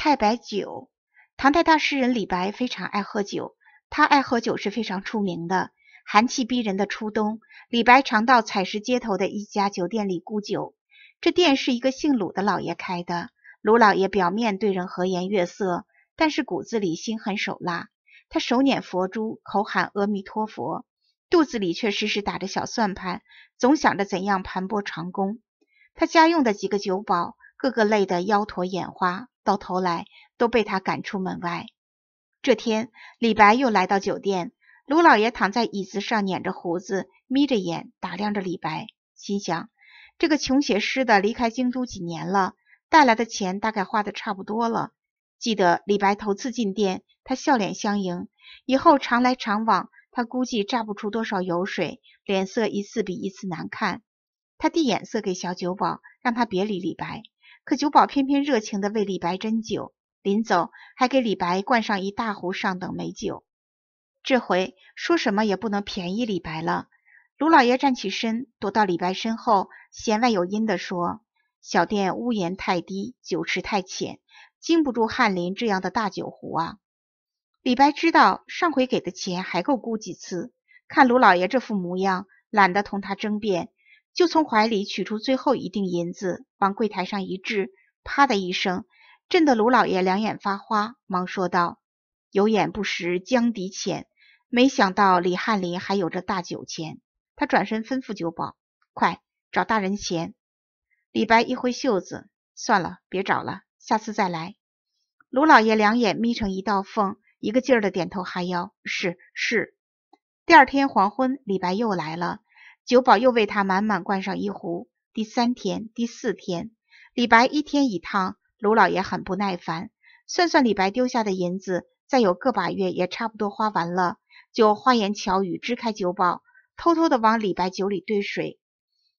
太白酒，唐代大诗人李白非常爱喝酒，他爱喝酒是非常出名的。寒气逼人的初冬，李白常到采石街头的一家酒店里沽酒。这店是一个姓鲁的老爷开的，鲁老爷表面对人和颜悦色，但是骨子里心狠手辣。他手捻佛珠，口喊阿弥陀佛，肚子里却时时打着小算盘，总想着怎样盘剥长工。他家用的几个酒保。个个累得腰驼眼花，到头来都被他赶出门外。这天，李白又来到酒店，卢老爷躺在椅子上，捻着胡子，眯着眼打量着李白，心想：这个穷写诗的离开京都几年了，带来的钱大概花的差不多了。记得李白头次进店，他笑脸相迎，以后常来常往，他估计榨不出多少油水，脸色一次比一次难看。他递眼色给小酒保，让他别理李白。可酒保偏偏热情地为李白斟酒，临走还给李白灌上一大壶上等美酒。这回说什么也不能便宜李白了。卢老爷站起身，躲到李白身后，弦外有音地说：“小店屋檐太低，酒池太浅，经不住翰林这样的大酒壶啊。”李白知道上回给的钱还够估几次，看卢老爷这副模样，懒得同他争辩。就从怀里取出最后一锭银子，往柜台上一掷，啪的一声，震得卢老爷两眼发花，忙说道：“有眼不识江底浅，没想到李翰林还有这大酒钱。”他转身吩咐酒保：“快找大人钱。”李白一挥袖子：“算了，别找了，下次再来。”卢老爷两眼眯成一道缝，一个劲儿的点头哈腰：“是是。”第二天黄昏，李白又来了。酒保又为他满满灌上一壶。第三天、第四天，李白一天一趟，卢老爷很不耐烦。算算李白丢下的银子，再有个把月也差不多花完了，就花言巧语支开酒保，偷偷的往李白酒里兑水。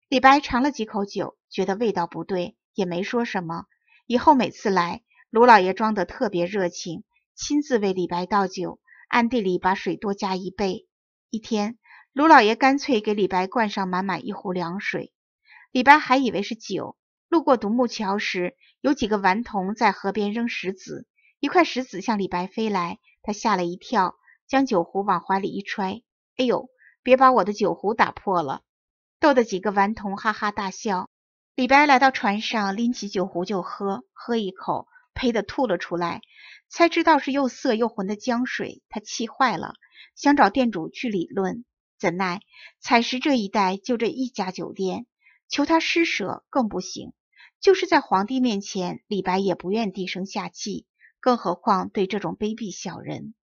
李白尝了几口酒，觉得味道不对，也没说什么。以后每次来，卢老爷装得特别热情，亲自为李白倒酒，暗地里把水多加一倍。一天。卢老爷干脆给李白灌上满满一壶凉水，李白还以为是酒。路过独木桥时，有几个顽童在河边扔石子，一块石子向李白飞来，他吓了一跳，将酒壶往怀里一揣：“哎呦，别把我的酒壶打破了！”逗得几个顽童哈哈大笑。李白来到船上，拎起酒壶就喝，喝一口，呸的吐了出来，才知道是又涩又浑的江水。他气坏了，想找店主去理论。怎奈采石这一带就这一家酒店，求他施舍更不行。就是在皇帝面前，李白也不愿低声下气，更何况对这种卑鄙小人。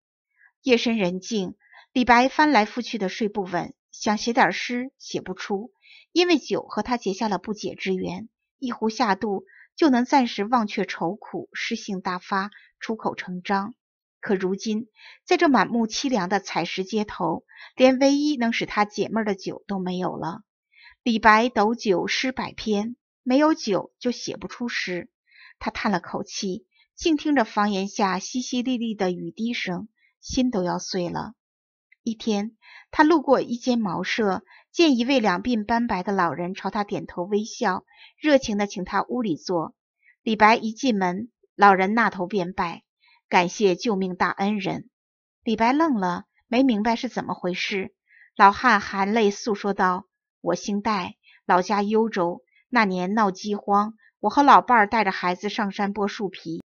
夜深人静，李白翻来覆去的睡不稳，想写点诗，写不出，因为酒和他结下了不解之缘，一壶下肚就能暂时忘却愁苦，诗兴大发，出口成章。可如今，在这满目凄凉的采石街头，连唯一能使他解闷的酒都没有了。李白斗酒诗百篇，没有酒就写不出诗。他叹了口气，静听着房檐下淅淅沥沥的雨滴声，心都要碎了。一天，他路过一间茅舍，见一位两鬓斑白的老人朝他点头微笑，热情地请他屋里坐。李白一进门，老人那头便拜。感谢救命大恩人！李白愣了，没明白是怎么回事。老汉含泪诉说道：“我姓戴，老家幽州。那年闹饥荒，我和老伴带着孩子上山剥树皮，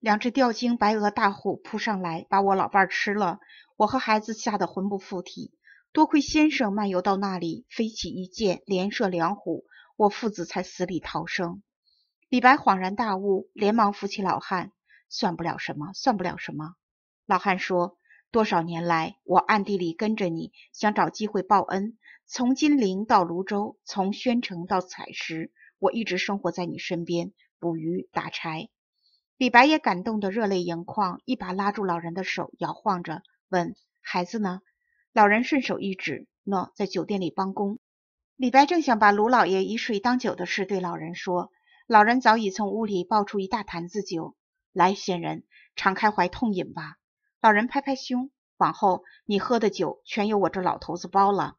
两只吊睛白额大虎扑上来，把我老伴吃了。我和孩子吓得魂不附体。多亏先生漫游到那里，飞起一箭，连射两虎，我父子才死里逃生。”李白恍然大悟，连忙扶起老汉。算不了什么，算不了什么。老汉说：“多少年来，我暗地里跟着你，想找机会报恩。从金陵到泸州，从宣城到采石，我一直生活在你身边，捕鱼打柴。”李白也感动得热泪盈眶，一把拉住老人的手，摇晃着问：“孩子呢？”老人顺手一指：“诺，在酒店里帮工。”李白正想把卢老爷以水当酒的事对老人说，老人早已从屋里抱出一大坛子酒。来，仙人，敞开怀痛饮吧。老人拍拍胸，往后你喝的酒全由我这老头子包了。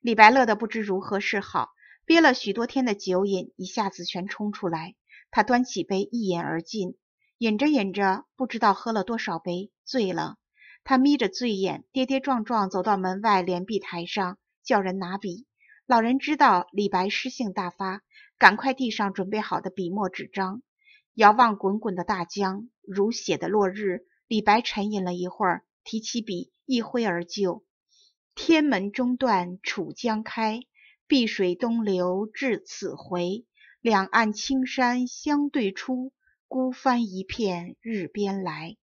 李白乐得不知如何是好，憋了许多天的酒瘾一下子全冲出来。他端起杯一饮而尽，饮着饮着，不知道喝了多少杯，醉了。他眯着醉眼，跌跌撞撞走到门外连壁台上，叫人拿笔。老人知道李白诗兴大发，赶快递上准备好的笔墨纸张。遥望滚滚的大江，如血的落日。李白沉吟了一会儿，提起笔，一挥而就：“天门中断楚江开，碧水东流至此回。两岸青山相对出，孤帆一片日边来。”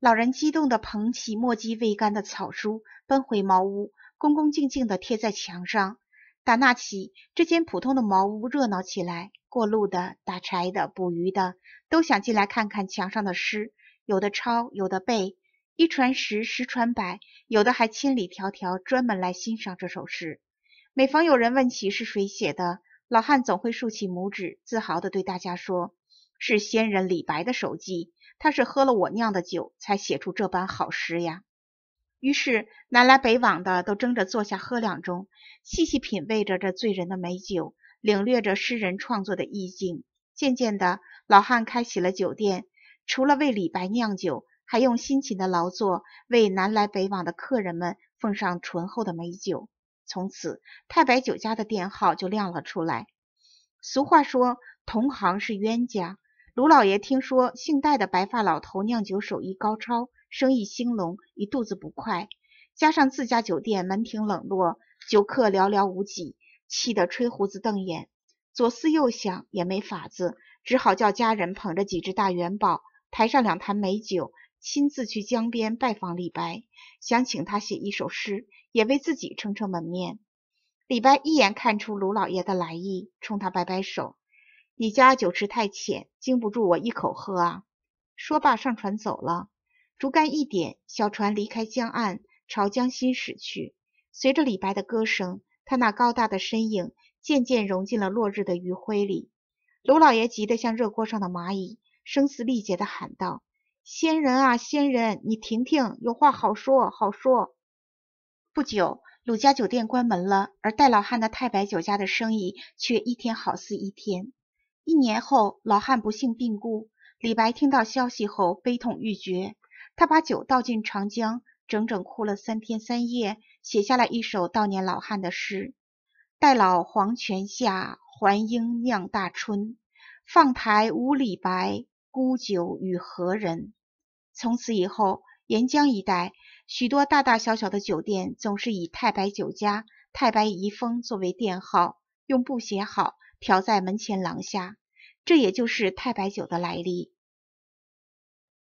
老人激动地捧起墨迹未干的草书，奔回茅屋，恭恭敬敬地贴在墙上。打那起，这间普通的茅屋热闹起来。过路的、打柴的、捕鱼的，都想进来看看墙上的诗，有的抄，有的背，一传十，十传百，有的还千里迢迢专门来欣赏这首诗。每逢有人问起是谁写的，老汉总会竖起拇指，自豪地对大家说：“是先人李白的手迹，他是喝了我酿的酒才写出这般好诗呀。”于是，南来北往的都争着坐下喝两盅，细细品味着这醉人的美酒，领略着诗人创作的意境。渐渐的，老汉开起了酒店，除了为李白酿酒，还用辛勤的劳作为南来北往的客人们奉上醇厚的美酒。从此，太白酒家的店号就亮了出来。俗话说，同行是冤家。卢老爷听说姓戴的白发老头酿酒手艺高超，生意兴隆，一肚子不快，加上自家酒店门庭冷落，酒客寥寥无几，气得吹胡子瞪眼。左思右想也没法子，只好叫家人捧着几只大元宝，抬上两坛美酒，亲自去江边拜访李白，想请他写一首诗，也为自己撑撑门面。李白一眼看出卢老爷的来意，冲他摆摆手。你家酒池太浅，经不住我一口喝啊！说罢，上船走了。竹竿一点，小船离开江岸，朝江心驶去。随着李白的歌声，他那高大的身影渐渐融进了落日的余晖里。卢老爷急得像热锅上的蚂蚁，声嘶力竭的喊道：“仙人啊，仙人，你停停，有话好说，好说！”不久，鲁家酒店关门了，而戴老汉的太白酒家的生意却一天好似一天。一年后，老汉不幸病故。李白听到消息后悲痛欲绝，他把酒倒进长江，整整哭了三天三夜，写下了一首悼念老汉的诗：“待老黄泉下，还应酿大春。放台无李白，沽酒与何人？”从此以后，沿江一带许多大大小小的酒店，总是以“太白酒家”“太白遗风”作为店号，用布写好。调在门前廊下，这也就是太白酒的来历。